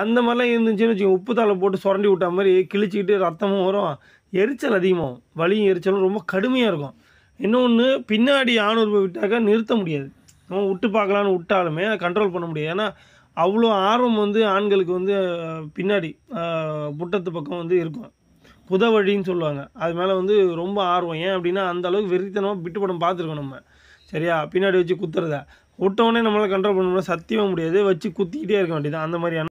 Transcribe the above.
அந்த மாதிரிலாம் இருந்துச்சுன்னு வச்சுக்கோங்க உப்பு தாளை போட்டு சுரண்டி விட்ட மாதிரி கிழிச்சிக்கிட்டு ரத்தமும் வரும் எரிச்சல் அதிகமாகும் வலியும் எரிச்சலும் ரொம்ப கடுமையாக இருக்கும் இன்னொன்று பின்னாடி ஆணுறுவை விட்டாக்கா நிறுத்த முடியாது நம்ம விட்டு பார்க்கலான்னு விட்டாலுமே கண்ட்ரோல் பண்ண முடியாது ஏன்னா அவ்வளோ ஆர்வம் வந்து ஆண்களுக்கு வந்து பின்னாடி புட்டத்து பக்கம் வந்து இருக்கும் வழின்னு சொல்லுவாங்க அது மேலே வந்து ரொம்ப ஆர்வம் ஏன் அப்படின்னா அந்தளவுக்கு வெறித்தனமாக விட்டு படம் பார்த்துருக்கோம் நம்ம சரியா பின்னாடி வச்சு குத்துறத விட்டவுடனே நம்மளால் கண்ட்ரோல் பண்ண முடியாது சத்தியமாக முடியாது வச்சு குத்திக்கிட்டே இருக்க வேண்டியது அந்த மாதிரியான